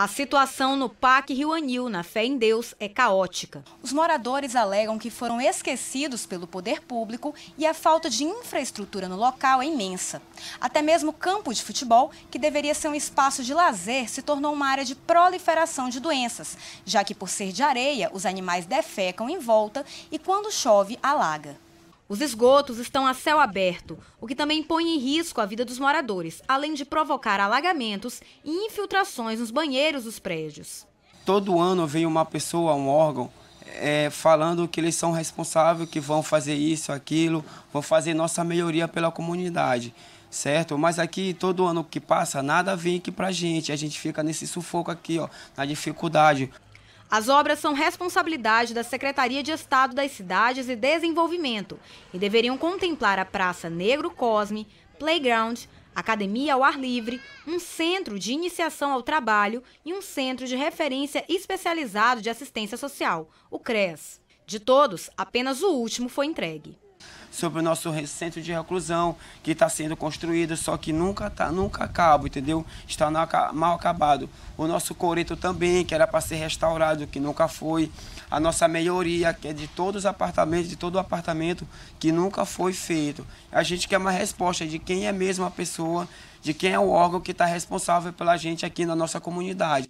A situação no Parque Rio Anil, na Fé em Deus, é caótica. Os moradores alegam que foram esquecidos pelo poder público e a falta de infraestrutura no local é imensa. Até mesmo o campo de futebol, que deveria ser um espaço de lazer, se tornou uma área de proliferação de doenças, já que por ser de areia, os animais defecam em volta e quando chove, alaga. Os esgotos estão a céu aberto, o que também põe em risco a vida dos moradores, além de provocar alagamentos e infiltrações nos banheiros dos prédios. Todo ano vem uma pessoa, um órgão, é, falando que eles são responsáveis, que vão fazer isso, aquilo, vão fazer nossa melhoria pela comunidade, certo? Mas aqui, todo ano que passa, nada vem aqui pra gente, a gente fica nesse sufoco aqui, ó, na dificuldade. As obras são responsabilidade da Secretaria de Estado das Cidades e Desenvolvimento e deveriam contemplar a Praça Negro Cosme, playground, academia ao ar livre, um centro de iniciação ao trabalho e um centro de referência especializado de assistência social, o CRES. De todos, apenas o último foi entregue sobre o nosso centro de reclusão, que está sendo construído, só que nunca tá, nunca acaba, entendeu? Está mal acabado. O nosso coreto também, que era para ser restaurado, que nunca foi. A nossa melhoria, que é de todos os apartamentos, de todo apartamento, que nunca foi feito. A gente quer uma resposta de quem é mesmo a pessoa, de quem é o órgão que está responsável pela gente aqui na nossa comunidade.